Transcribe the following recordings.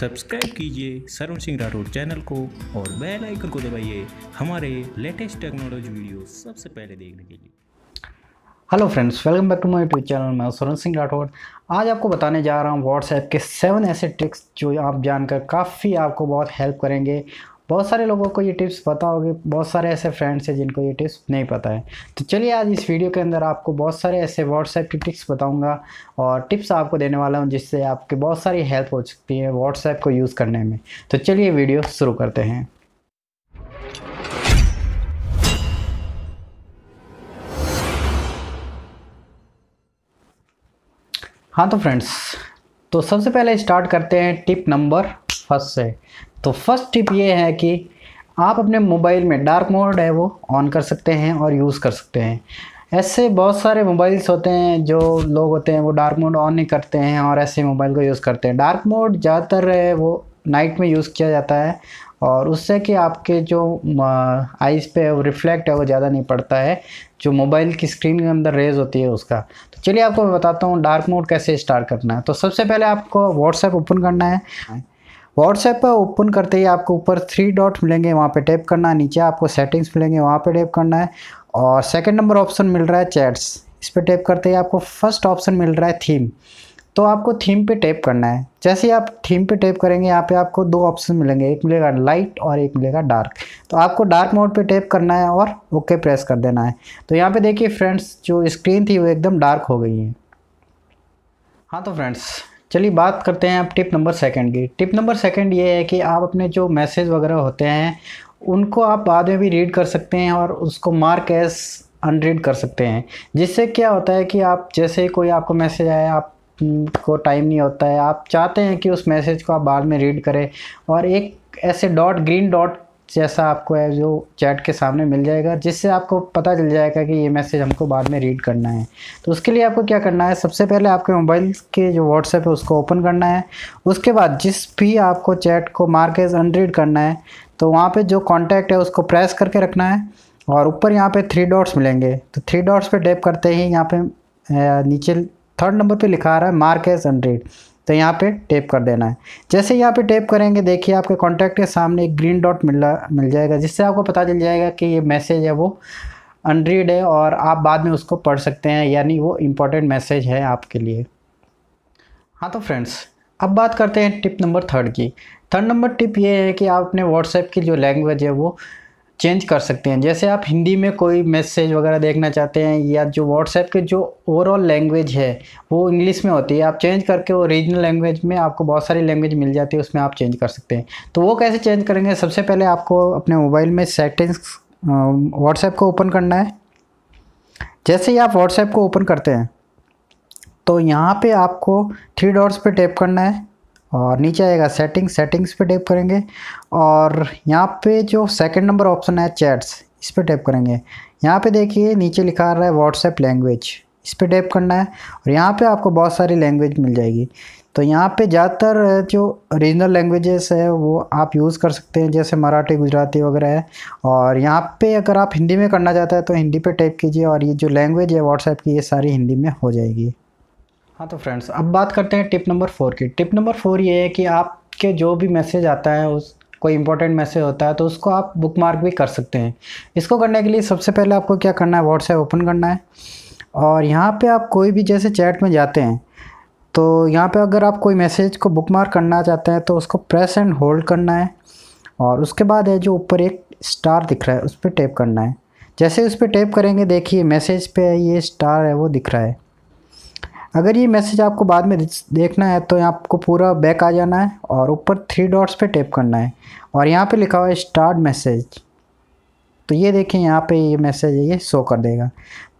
subscribe कीजिए Sarwan Singh Rathore channel को और बेल आइकन को दबाइए हमारे लेटेस्ट टेक्नोलॉजी वीडियो सबसे पहले देखने के लिए hello friends welcome back to my YouTube channel मैं सरवण सिंह राठौर आज आपको बताने जा रहा हूँ व्हाट्सएप के सेवन ऐसे ट्रिक्स जो आप जानकर काफ़ी आपको बहुत हेल्प करेंगे बहुत सारे लोगों को ये टिप्स पता होगी बहुत सारे ऐसे फ्रेंड्स हैं जिनको ये टिप्स नहीं पता है तो चलिए आज इस वीडियो के अंदर आपको बहुत सारे ऐसे व्हाट्सएप की टिप्स बताऊंगा और टिप्स आपको देने वाला हूँ जिससे आपकी बहुत सारी हेल्प हो सकती है व्हाट्सएप को यूज़ करने में तो चलिए वीडियो शुरू करते हैं हाँ तो फ्रेंड्स तो सबसे पहले स्टार्ट करते हैं टिप नंबर फर्स्ट से तो फर्स्ट टिप ये है कि आप अपने मोबाइल में डार्क मोड है वो ऑन कर सकते हैं और यूज़ कर सकते हैं ऐसे बहुत सारे मोबाइल्स होते हैं जो लोग होते हैं वो डार्क मोड ऑन नहीं करते हैं और ऐसे मोबाइल को यूज़ करते हैं डार्क मोड ज़्यादातर है वो नाइट में यूज़ किया जाता है और उससे कि आपके जो आइज़ पे वो रिफ्लेक्ट है वो ज़्यादा नहीं पड़ता है जो मोबाइल की स्क्रीन के अंदर रेज होती है उसका तो चलिए आपको मैं बताता हूँ डार्क मोड कैसे स्टार्ट करना है तो सबसे पहले आपको व्हाट्सएप ओपन करना है व्हाट्सएप पर ओपन करते ही आपको ऊपर थ्री डॉट मिलेंगे वहाँ पे टैप करना है नीचे आपको सेटिंग्स मिलेंगे वहाँ पे टैप करना है और सेकंड नंबर ऑप्शन मिल रहा है चैट्स इस पर टैप करते ही आपको फर्स्ट ऑप्शन मिल रहा है थीम तो आपको थीम पे टैप करना है जैसे ही आप थीम पे टैप करेंगे यहाँ पे आपको दो ऑप्शन मिलेंगे एक मिलेगा लाइट और एक मिलेगा डार्क तो आपको डार्क मोड पे टैप करना है और ओके okay प्रेस कर देना है तो यहाँ पे देखिए फ्रेंड्स जो स्क्रीन थी वो एकदम डार्क हो गई है हाँ तो फ्रेंड्स चलिए बात करते हैं आप टिप नंबर सेकंड की टिप नंबर सेकंड ये है कि आप अपने जो मैसेज वगैरह होते हैं उनको आप बाद में भी रीड कर सकते हैं और उसको मार्क एस अनरीड कर सकते हैं जिससे क्या होता है कि आप जैसे कोई आपको मैसेज आया आप को टाइम नहीं होता है आप चाहते हैं कि उस मैसेज को आप बाद में रीड करें और एक ऐसे डॉट ग्रीन डॉट जैसा आपको है जो चैट के सामने मिल जाएगा जिससे आपको पता चल जाएगा कि ये मैसेज हमको बाद में रीड करना है तो उसके लिए आपको क्या करना है सबसे पहले आपके मोबाइल के जो व्हाट्सएप है उसको ओपन करना है उसके बाद जिस भी आपको चैट को मार्क एज अनरीड करना है तो वहाँ पर जो कॉन्टैक्ट है उसको प्रेस करके रखना है और ऊपर यहाँ पे थ्री डॉट्स मिलेंगे तो थ्री डॉट्स पर टैप करते ही यहाँ पे नीचे थर्ड नंबर पे लिखा आ रहा है मार्क एज अनरीड तो यहाँ पे टैप कर देना है जैसे यहाँ पे टैप करेंगे देखिए आपके कॉन्टैक्ट के सामने एक ग्रीन डॉट मिल मिल जाएगा जिससे आपको पता चल जाएगा कि ये मैसेज है वो अनरीड है और आप बाद में उसको पढ़ सकते हैं यानी वो इम्पोर्टेंट मैसेज है आपके लिए हाँ तो फ्रेंड्स अब बात करते हैं टिप नंबर थर्ड की थर्ड नंबर टिप ये है कि आप अपने व्हाट्सएप की जो लैंग्वेज है वो चेंज कर सकते हैं जैसे आप हिंदी में कोई मैसेज वगैरह देखना चाहते हैं या जो व्हाट्सएप के जो ओवरऑल लैंग्वेज है वो इंग्लिश में होती है आप चेंज करके वो रीजनल लैंग्वेज में आपको बहुत सारी लैंग्वेज मिल जाती है उसमें आप चेंज कर सकते हैं तो वो कैसे चेंज करेंगे सबसे पहले आपको अपने मोबाइल में सेटिंग्स व्हाट्सएप को ओपन करना है जैसे ही आप व्हाट्सएप को ओपन करते हैं तो यहाँ पर आपको थ्री डॉट्स पर टैप करना है और नीचे आएगा सेटिंग सेटिंग्स पे टैप करेंगे और यहाँ पे जो सेकंड नंबर ऑप्शन है चैट्स इस पर टैप करेंगे यहाँ पे देखिए नीचे लिखा रहा है व्हाट्सएप लैंग्वेज इस पर टैप करना है और यहाँ पे आपको बहुत सारी लैंग्वेज मिल जाएगी तो यहाँ पे ज़्यादातर जो रीजनल लैंग्वेजेस है वो आप यूज़ कर सकते हैं जैसे मराठी गुजराती वगैरह है और यहाँ पे अगर आप हिंदी में करना चाहते हैं तो हिंदी पे टैप कीजिए और ये जो लैंग्वेज है व्हाट्सएप की ये सारी हिंदी में हो जाएगी हाँ तो फ्रेंड्स अब बात करते हैं टिप नंबर फोर की टिप नंबर फोर ये है कि आपके जो भी मैसेज आता है उस कोई इंपॉर्टेंट मैसेज होता है तो उसको आप बुक मार्क भी कर सकते हैं इसको करने के लिए सबसे पहले आपको क्या करना है व्हाट्सएप ओपन करना है और यहाँ पे आप कोई भी जैसे चैट में जाते हैं तो यहाँ पे अगर आप कोई मैसेज को बुक मार्क करना चाहते हैं तो उसको प्रेस एंड होल्ड करना है और उसके बाद है जो ऊपर एक स्टार दिख रहा है उस पर टैप करना है जैसे उस पर टैप करेंगे देखिए मैसेज पे ये स्टार है वो दिख रहा है अगर ये मैसेज आपको बाद में देखना है तो आपको पूरा बैक आ जाना है और ऊपर थ्री डॉट्स पे टैप करना है और यहाँ पे लिखा हुआ है स्टार्ट मैसेज तो ये देखें यहाँ पे ये मैसेज ये शो कर देगा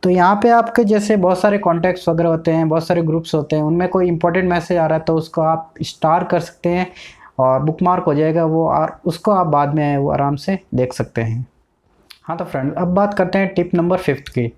तो यहाँ पे आपके जैसे बहुत सारे कॉन्टैक्ट्स वगैरह होते हैं बहुत सारे ग्रुप्स होते हैं उनमें कोई इंपॉर्टेंट मैसेज आ रहा है तो उसको आप स्टार कर सकते हैं और बुक हो जाएगा वो और उसको आप बाद में वो आराम से देख सकते हैं हाँ तो फ्रेंड अब बात करते हैं टिप नंबर फिफ्थ की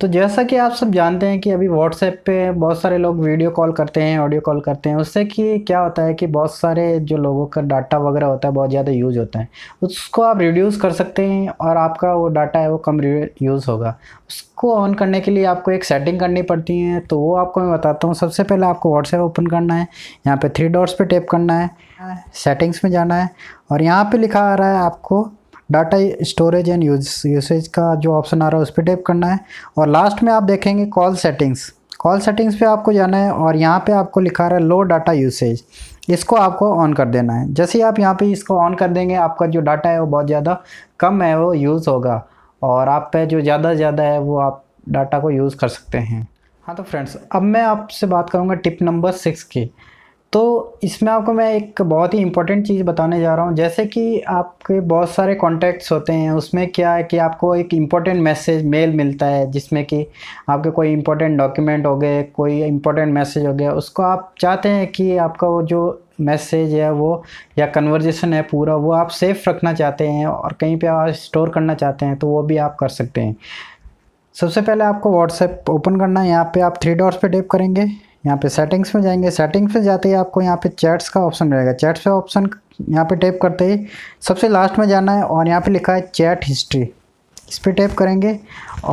तो जैसा कि आप सब जानते हैं कि अभी व्हाट्सएप पे बहुत सारे लोग वीडियो कॉल करते हैं ऑडियो कॉल करते हैं उससे कि क्या होता है कि बहुत सारे जो लोगों का डाटा वगैरह होता है बहुत ज़्यादा यूज़ होता है उसको आप रिड्यूस कर सकते हैं और आपका वो डाटा है वो कम यूज़ होगा उसको ऑन करने के लिए आपको एक सेटिंग करनी पड़ती है तो वो आपको मैं बताता हूँ सबसे पहले आपको व्हाट्सएप ओपन करना है यहाँ पर थ्री डॉट्स पर टेप करना है सेटिंग्स में जाना है और यहाँ पर लिखा आ रहा है आपको data storage and use usage का जो ऑप्शन आ रहा है उस पर टेप करना है और लास्ट में आप देखेंगे कॉल सेटिंग्स कॉल सेटिंग्स पे आपको जाना है और यहाँ पे आपको लिखा रहा है लो डाटा यूसेज इसको आपको ऑन कर देना है जैसे ही आप यहाँ पे इसको ऑन कर देंगे आपका जो डाटा है वो बहुत ज़्यादा कम है वो यूज़ होगा और आप पे जो ज़्यादा ज़्यादा है वो आप डाटा को यूज़ कर सकते हैं हाँ तो फ्रेंड्स अब मैं आपसे बात करूँगा टिप नंबर सिक्स की तो इसमें आपको मैं एक बहुत ही इंपॉर्टेंट चीज़ बताने जा रहा हूँ जैसे कि आपके बहुत सारे कॉन्टैक्ट्स होते हैं उसमें क्या है कि आपको एक इम्पॉर्टेंट मैसेज मेल मिलता है जिसमें कि आपके कोई इम्पोर्टेंट डॉक्यूमेंट हो गए कोई इम्पोर्टेंट मैसेज हो गया उसको आप चाहते हैं कि आपका वो जो मैसेज है वो या कन्वर्जेसन है पूरा वो आप सेफ़ रखना चाहते हैं और कहीं पर आप स्टोर करना चाहते हैं तो वो भी आप कर सकते हैं सबसे पहले आपको व्हाट्सएप ओपन करना है यहाँ पे आप थ्री डॉट्स पे टेप करेंगे यहाँ पे सेटिंग्स में जाएंगे सेटिंग्स में जाते ही आपको यहाँ पे चैट्स का ऑप्शन मिलेगा चैट्स का ऑप्शन यहाँ पे टैप करते ही सबसे लास्ट में जाना है और यहाँ पे लिखा है चैट हिस्ट्री इस पर टैप करेंगे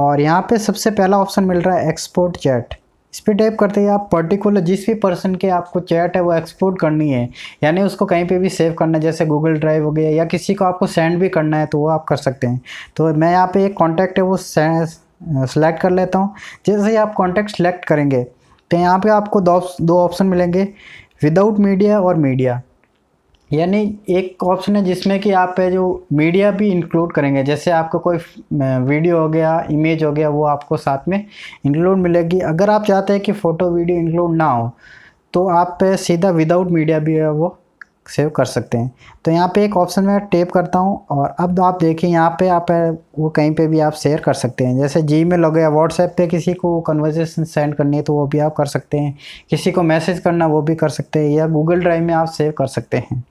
और यहाँ पे सबसे पहला ऑप्शन मिल रहा है एक्सपोर्ट चैट इस पर टैप करते ही आप पर्टिकुलर जिस भी पर्सन के आपको चैट है वो एक्सपोर्ट करनी है यानी उसको कहीं पे भी सेव करना है जैसे गूगल ड्राइव हो गया या किसी को आपको सेंड भी करना है तो वो आप कर सकते हैं तो मैं यहाँ पे एक कॉन्टैक्ट है वो सेलेक्ट कर लेता हूँ जैसे ही आप कॉन्टैक्ट सेलेक्ट करेंगे सकते हैं यहाँ पे आपको दो दो ऑप्शन मिलेंगे विदाउट मीडिया और मीडिया यानी एक ऑप्शन है जिसमें कि आप जो मीडिया भी इंक्लूड करेंगे जैसे आपको कोई वीडियो हो गया इमेज हो गया वो आपको साथ में इंक्लूड मिलेगी अगर आप चाहते हैं कि फ़ोटो वीडियो इंक्लूड ना हो तो आप सीधा विदाउट मीडिया भी है वो सेव कर सकते हैं तो यहाँ पे एक ऑप्शन में टेप करता हूँ और अब आप देखिए यहाँ पे आप वो कहीं पे भी आप शेयर कर सकते हैं जैसे जी में लगे या व्हाट्सएप पे किसी को कन्वर्जेशन सेंड करनी है तो वो भी आप कर सकते हैं किसी को मैसेज करना वो भी कर सकते हैं या गूगल ड्राइव में आप सेव कर सकते हैं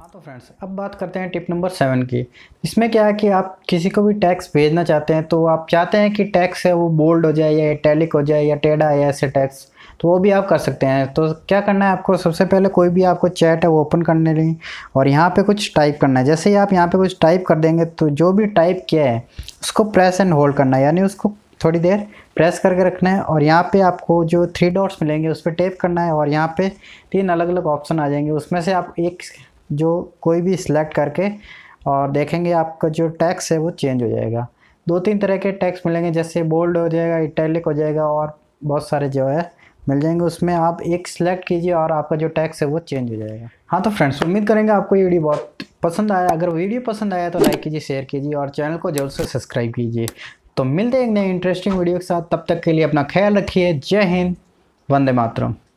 हाँ तो फ्रेंड्स अब बात करते हैं टिप नंबर सेवन की इसमें क्या है कि आप किसी को भी टैक्स भेजना चाहते हैं तो आप चाहते हैं कि टैक्स है वो बोल्ड हो जाए या टेलिक हो जाए या टेढ़ा है ऐसे टैक्स तो वो भी आप कर सकते हैं तो क्या करना है आपको सबसे पहले कोई भी आपको चैट है वो ओपन करने लें और यहाँ पे कुछ टाइप करना है जैसे ही आप यहाँ पे कुछ टाइप कर देंगे तो जो भी टाइप किया है उसको प्रेस एंड होल्ड करना है यानी उसको थोड़ी देर प्रेस करके रखना है और यहाँ पे आपको जो थ्री डॉट्स मिलेंगे उस पर टेप करना है और यहाँ पे तीन अलग अलग ऑप्शन आ जाएंगे उसमें से आप एक जो कोई भी सिलेक्ट करके और देखेंगे आपका जो टैक्स है वो चेंज हो जाएगा दो तीन तरह के टैक्स मिलेंगे जैसे बोल्ड हो जाएगा इटैलिक हो जाएगा और बहुत सारे जो है मिल जाएंगे उसमें आप एक सिलेक्ट कीजिए और आपका जो टैक्स है वो चेंज हो जाएगा हाँ तो फ्रेंड्स उम्मीद करेंगे आपको ये वीडियो बहुत पसंद आया अगर वीडियो पसंद आया तो लाइक कीजिए शेयर कीजिए और चैनल को जरूर से सब्सक्राइब कीजिए तो मिलते हैं एक नए इंटरेस्टिंग वीडियो के साथ तब तक के लिए अपना ख्याल रखिए जय हिंद वंदे मातरम